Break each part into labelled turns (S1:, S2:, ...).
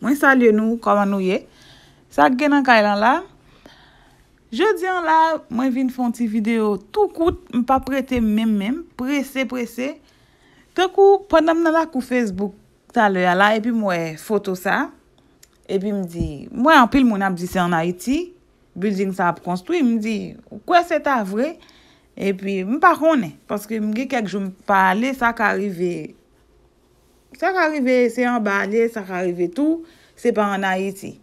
S1: Mwen salye nou, koman nou ye. Sa genan kay lan la. Je diyan la, mwen vin fon ti video tou kout, mwen pa prete mwen mwen, prese prese. Tekou, pandam nan la kou Facebook talye la, e pi mwen foto sa. E pi mwen di, mwen an pil mwen ap di se an Haiti, building sa ap konstwi, mwen di, kwen se ta vre? E pi mwen pa kone, paske mwen ge kek joun pa ale, sa ka rive yon. Sa ka rive, se an balye, sa ka rive tou, se pa an a iti.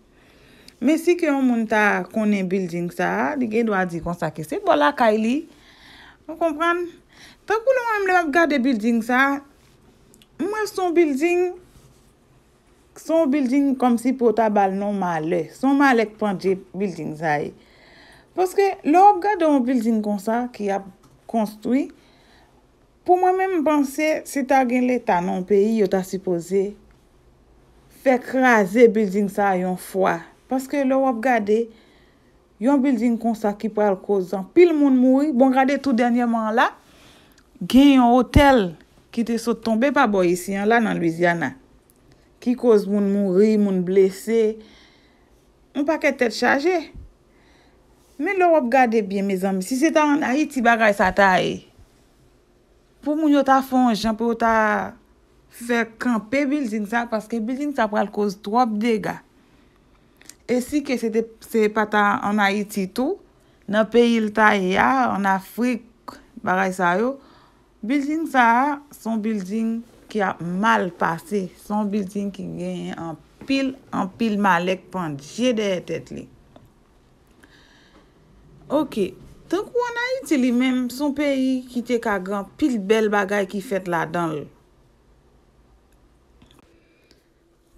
S1: Men si ki an moun ta konen building sa, di gen dwa di konsake se. Bola kaili, moun kompran. Takou loun moun lop gade building sa, mwen son building, son building kom si pota bal non male, son male kponje building sa e. Poske lop gade an building konsa ki ap konstoui, pou mwen mwen mwen panse, se ta gen l'Etat nan peyi, yo ta sipoze, fek raze building sa yon fwa, paske lor wap gade, yon building konsa ki pral kozan, pil moun moui, bon gade tout denyeman la, gen yon hotel, ki te sot tombe pa bo yisi, yon la nan Louisiana, ki koz moun moun ri, moun blese, moun paket tete chaje, men lor wap gade bien, si se ta yon Haiti bagay sa ta e, pou moun yo ta fonj, an pou yo ta fek an pe building sa paske building sa pral koz drop dega e si ke se pata an Haiti tou nan pe yil ta ya e an Afrik baray sa yo building sa son building ki a mal pase, son building ki genye an pil malek panjede tet li ok ok Tan kou wana iti li menm, son peyi ki te ka gran pil bel bagay ki fet la dan l.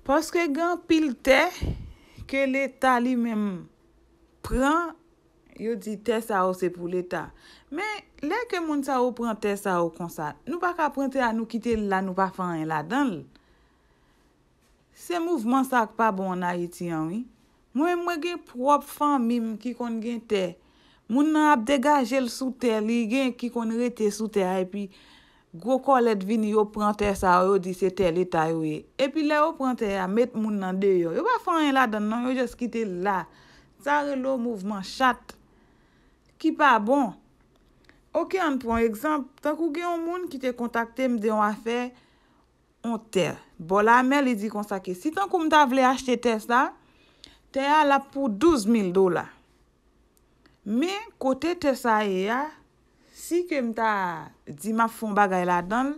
S1: Paske gran pil te ke leta li menm pren, yo di te sa ou se pou leta. Men, le ke moun sa ou pren te sa ou konsa, nou pa ka prente a nou kite la nou pa fan en la dan l. Se mouvman sak pa bon wana iti anwi. Mwen mwen gen prop fan mim ki kon gen te. Mwen mwen gen prop fan mim ki kon gen te. Moun nan ap degaje l sou ter li gen ki kon rete sou ter e pi. Gwo kol et vini yo pran ter sa yo di se ter li tarwe. E pi le yo pran ter ya met moun nan deyo. Yo pa fanyen la dan nan yo jes ki te la. Tare lo mouvman chat. Ki pa bon. Ok an pran ekzamp. Tak ou gen yon moun ki te kontakte mde yon afer. On ter. Bo la men li di konsake. Si tank ou mta vle achete ter sa. Ter ya la pou 12.000 dola. Me kote te saye ya, si ke mta di ma fon bagay la don,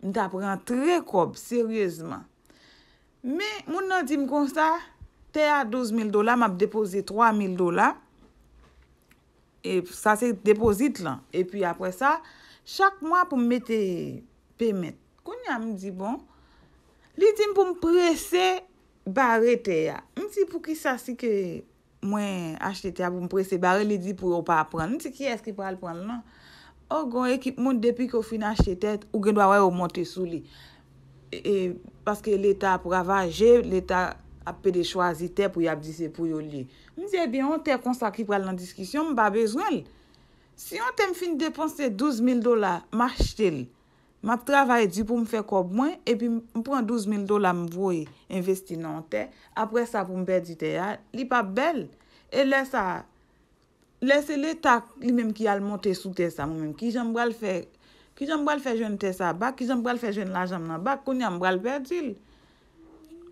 S1: mta prean tre kob, seryezman. Me moun nan di mkonsa, te a 12000 dola, m ap depozit 3000 dola. E sa se depozit lan. E pi apre sa, chak mwa pou m mette pemet. Koun ya m di bon, li di m pou m prese barete ya. M ti pou ki sa si ke... Mwen achte te ap mwen prese bare li di pou yo pa ap pran. Ni se ki eski pral pran nan. Ogon oh, ekip moun depi ko fin achte te, ou gen dwa wè yo monte sou li. E, e, paske l'Etat pou avaje, l'Etat ap pe de chwazi te pou yabdise pou yo li. Mwen sebe, eh yon te konsaki pral nan diskisyon, mba bezwen li. Si yon te mfin depanse 12.000 dolar, mwen achte li. M ap travaye di pou m fè kob mwen, epi m pou an 12.000 dola m vwoy investi nan te, apre sa pou m perdi te ya, li pa bel. E lè sa, lè se lè ta li mèm ki al monte sou te sa mou mèm, ki jan m bral fè, ki jan m bral fè jen te sa bak, ki jan m bral fè jen la jam nan bak, koni an m bral perdil.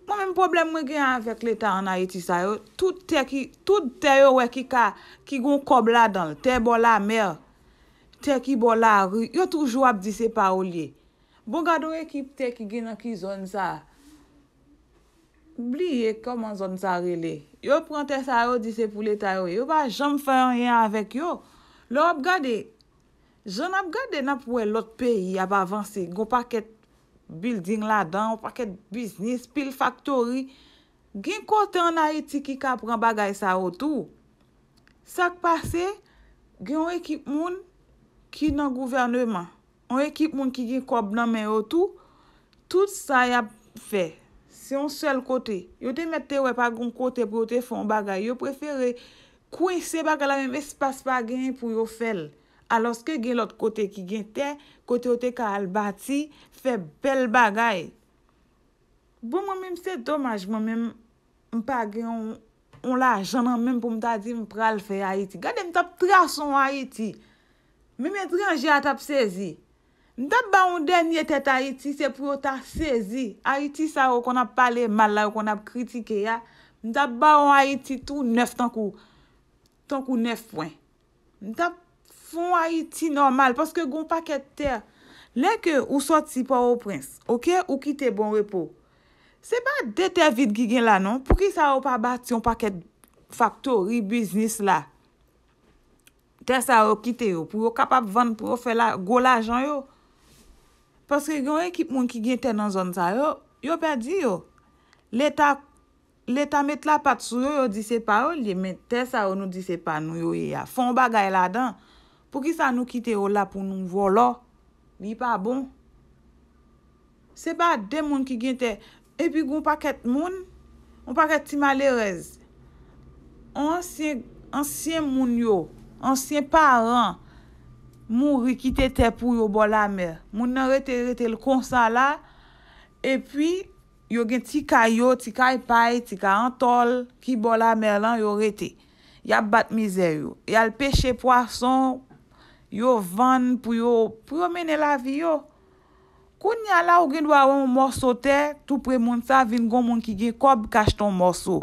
S1: M wèm problem m wè gen an vek lè ta an a eti sa yo, tout te yo wè ki ka ki goun kob la dan, te bol la mèr, te ki bo la ru, yo toujou ap di se pa ou liye. Bo gado ekip te ki gina ki zon sa, bliye koman zon sa rele. Yo prante sa yo di se pou leta yo, yo ba jom fè an yon avèk yo. Lo ap gade, jon ap gade nap wè e lot peyi ab avanse, go paket building la dan, go paket business, pil factory, gen kote an a eti ki ka pran bagay sa ou tou. Sak pase, gen wè ekip moun, ki nan gouvernement, an ekip moun ki gen kob nan men yo tou, tout sa ya fe. Se yon sel kote. Yo te mette we pa goun kote pou yo te fon bagay. Yo preferi kwen se bagay la men espas pa gen pou yo fel. A loske gen lot kote ki gen te, kote yo te ka albati, fe bel bagay. Bo mwen mwen se domaj mwen mwen mwen pa gen yon la janan mwen pou mwen ta di mwen pral fe a iti. Gade mwen tap tra son a iti. Mè mè dranje a tap sezi. Ndap ba ou denye tet a iti se pou ou ta sezi. A iti sa ou kon ap pale mal la ou kon ap kritike ya. Ndap ba ou a iti tou nef tankou. Tankou nef pwen. Ndap fon a iti normal. Paske goun paket ter. Lè ke ou soti pou ou prins. Ou kite bon repo. Se ba dete vit gigen la non. Pou ki sa ou pa bati yon paket faktor. Ri biznis la. Tè sa yo kite yo pou yo kapap vande pou yo fè la go la ajan yo. Paske yon ekip moun ki gen tè nan zon sa yo, yo pè di yo. Lè ta, lè ta mèt la pat sou yo yo disè pa yo, lè mèt tè sa yo nou disè pa nou yo ya. Fon bagay la dan, pou ki sa nou kite yo la pou nou vò lo. Bi pa bon. Se pa de moun ki gen tè, epi goun pakèt moun, moun pakèt ti malé rez. Ansyen moun yo, Ansyen paran mou rikite te pou yo bo la mer. Moun nan rete rete l konsan la. E pi, yo gen tika yo, tika ipay, tika antol, ki bo la mer lan yo rete. Ya bat mizer yo. Ya l peche poason, yo van pou yo promene la vi yo. Koun nyal la ou gen dwa ou moun morso te, tou pre moun sa vin gom moun ki ge kob kach ton morso.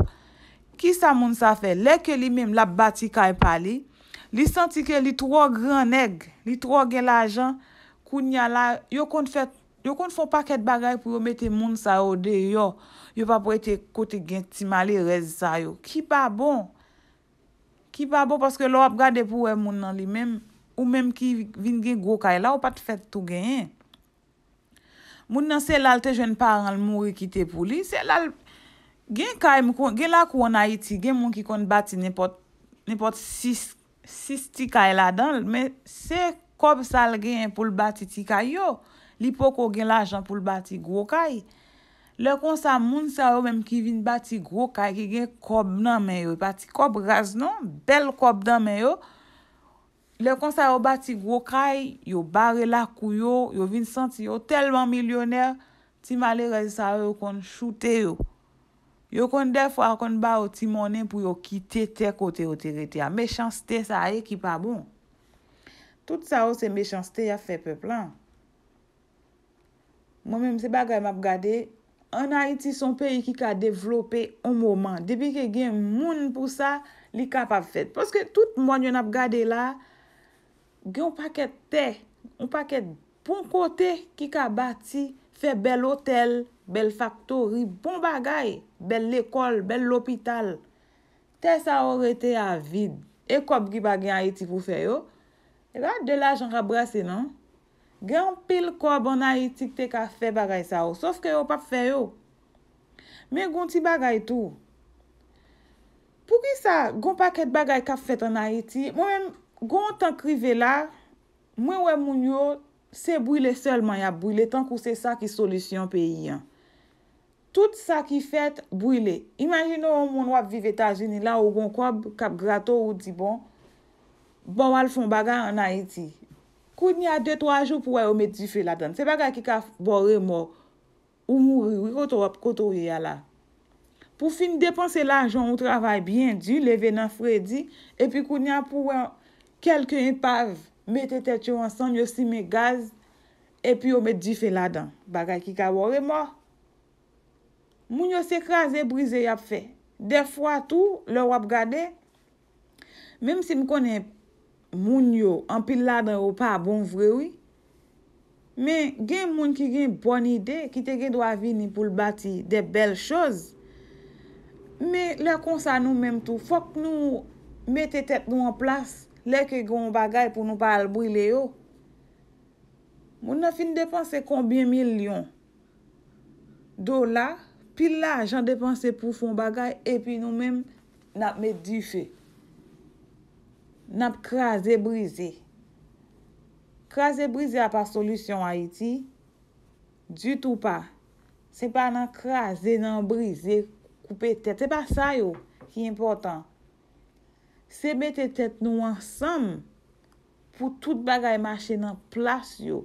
S1: Ki sa moun sa fe? Lè ke li mèm la bat ti ka ipay li, li santi ke li tro gran neg, li tro gen la jan, koun ya la, yo kon fò paket bagay pou yo mette moun sa ode yo, yo pa pou ete kote gen timali rez sa yo. Ki pa bon, ki pa bon, paske lò ap gade pou we moun nan li, ou menm ki vin gen gwo kay la, ou pat fèt tou gen. Moun nan se lal te jen paran l moun re kite pou li, se lal, gen kay moun, gen la kou wana iti, gen moun ki kon bati nepot, nepot sis, Sis ti kay e la dan, men se kob sal gen pou l bati ti kay yo, li pou kon gen l ajan pou l bati gro kay. Le kon sa moun sa yo menm ki vin bati gro kay ki gen kob nan men yo, bati kob raz non, bel kob nan men yo. Le kon sa yo bati gro kay, yo bare la kuyo, yo vin santi yo telman milyoner, ti male rezi sa yo kon chute yo. Yo kon defwa kon ba oti mounen pou yo kite te kote oti rete ya. Mechansite sa e ki pa bon. Tout sa ou se mechansite ya fe pe plan. Moun mèm se ba gwa m ap gade, anay ti son peyi ki ka devlope on mouman. Depi ke gen moun pou sa, li ka pa fet. Poske tout moun yon ap gade la, gen ou paket te, ou paket bon kote ki ka bati Fè bel otel, bel faktor, ripon bagay. Bel l'ekol, bel l'opital. Tè sa ou rete a vid. E kob ki bagay a iti pou fè yo. E rade de la jan rabrase nan. Gen pil kob an a iti kte ka fè bagay sa ou. Sof ke yo pap fè yo. Men gonti bagay tou. Pou ki sa, gont paket bagay ka fèt an a iti. Mwen mwen gontan krive la. Mwen wè moun yo. Se bwile selman ya bwile, tank ou se sa ki solusyon pe yon. Tout sa ki fet bwile. Imagino ou moun wap vive ta geni la ou gon kwa kap grato ou di bon. Bon wal fon baga an Haiti. Koun ya de to a jou pou wè ou met di fe la dan. Se baga ki kaf bore mor ou mou riwi, koto wap koto wè ya la. Pou fin depanse la ajon ou travay bien di, leve nan fredi. E pi koun ya pou wè kelke impav. Mette tet yo ansan yo si me gaz E pi yo met di fe ladan Bagay ki kawore mo Moun yo se kras e brize yap fe De fwa tou Le wap gade Mem si m konen Moun yo an pil ladan ou pa bon vrewi Men gen moun ki gen bon ide Ki te gen do avini pou l bati De bel choz Men la konsa nou menm tou Fok nou mette tet nou an plas Lè ke yon bagay pou nou pa albri le yo. Moun nan fin depanse kombien milyon? Dola, pi la jan depanse pou fon bagay, epi nou men nap me di fe. Nap kraze, brize. Kraze, brize ap pa solusyon a iti. Du tou pa. Se pa nan kraze, nan brize, koupe tete. Se pa sa yo ki important. Se mette tet nou ansam pou tout bagay mache nan plas yo.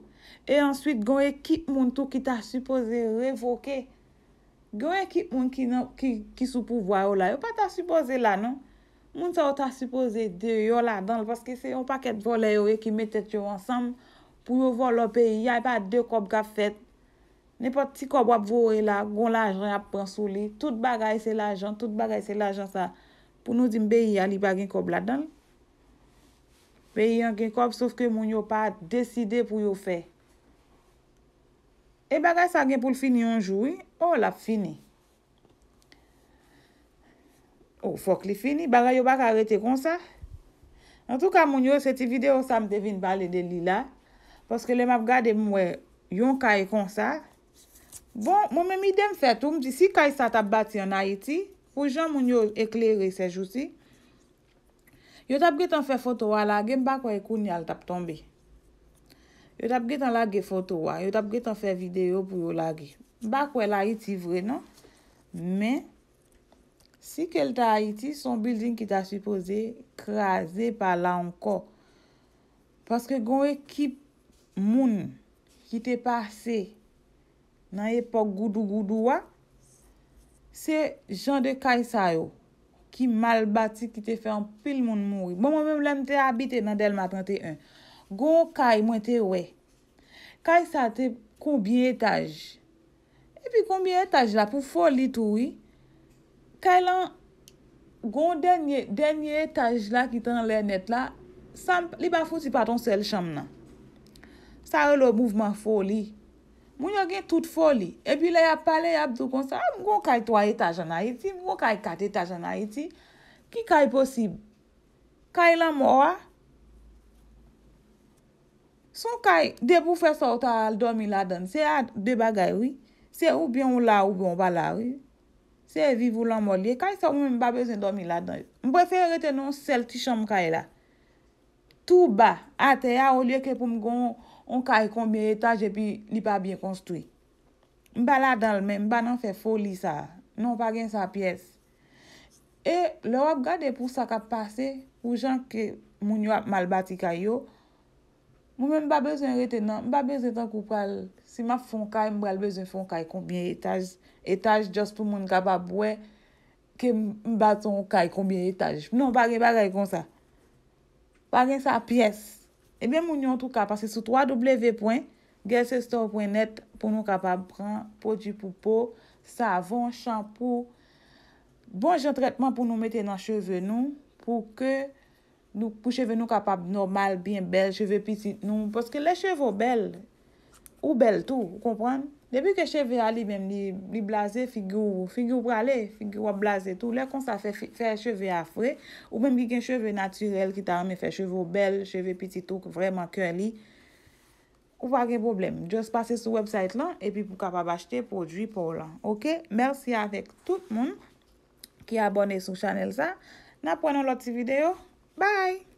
S1: E answit gwen ekip moun tou ki ta suppose revoke. Gwen ekip moun ki sou pouvwa yo la. Yo pa ta suppose la nou. Moun sa ou ta suppose de yo la. Danl, paske se yon paket vole yo e ki mette tet yo ansam. Pou yo vo lop e, ya e pa de kob gafet. Ne pot ti kob wap vore la, gwen la ajan ap pransou li. Tout bagay se la ajan, tout bagay se la ajan sa. Ou nou di mbe yi yali bagen kob ladan. Be yi yon gen kob, sof ke moun yo pa deside pou yo fe. E bagay sa gen pou l fini yon jou, ou oh, l ap fini. Ou oh, fok li fini, bagay yo bak arete kon sa. En tou ka moun yo, seti video sa m devin bali de li la. Poske le map gade mwe, yon kay kon sa. Bon, moun men mi dem fe toum, si kay sata bati an a iti, pou jan moun yo ekle re sej ou si, yo tap ge tan fe foto wa lage, mba kwa ekoun yal tap tombe. Yo tap ge tan lage foto wa, yo tap ge tan fe video pou yo lage. Mba kwa la iti vre, non? Men, si kel ta iti, son building ki ta supose, krasi pa la anko. Paske gwen ekip moun, ki te pase, nan epok goudou goudou wa, Se jan de kay sayo ki mal bati ki te fe an pil moun moui. Bon moun mèm lèm te abite nan del matante 1. Gon kay mwen te we. Kay sa te koubiye taj. Epi koubiye taj la pou foli toui. Kay lan gon denye taj la ki tan lè net la. Samp li pa foti paton sel cham nan. Sa yo lo mouvman foli. Mwen yo gen tout foli. Ebi la yap pale, yap du konsa. Ah, mwen kon kay 3 etaj anay ti. Mwen kon kay 4 etaj anay ti. Ki kay posib? Kay la mwa? Son kay debou fwe sota al domi la dan? Se a deba gay wii? Se oubyon la oubyon bala wii? Se e vivou lan molye? Kay sa oumen mba bezen domi la dan? Mwen prefer retenon sel tishan mkay la. Tou ba ate ya olye ke pou mgon... On ka e konbyen etaj epi li pa byen konstwi. Mba la dan l men, mba nan fe foli sa. Non pa gen sa piyes. E, lor ap gade pou sa ka pase, pou jan ke moun yo ap mal bati kay yo, mwen mba bezon retenan, mba bezon tan koupal, si mba fon kay, mba bezon fon kay konbyen etaj, etaj just pou moun kaba bwe, ke mba ton kay konbyen etaj. Non pa gen sa piyes. E eh mwen moun yon tout ka, pasi sou 3W. Gelsestore.net pou nou kapab pran pou di pou pou, savon, shampou, bon jen tretman pou nou mette nan cheve nou, pou cheve nou kapab normal, bin bel, cheve pisit nou, poske le chevo bel. Ou bel tou, ou kompran? Demi ke cheve a li, li blaze figou, figou prale, figou a blaze tou, lè kon sa fè cheve a fre, ou menm ki gen cheve naturel, ki ta ane fè cheve ou bel, cheve piti tou, vreman kè li, ou pa gen problem. Just pase sou website lan, epi pou kapab achete prodwi pou lan. Ok? Mersi ya vek tout moun ki abone sou chanel sa. Na ponon loti video. Bye!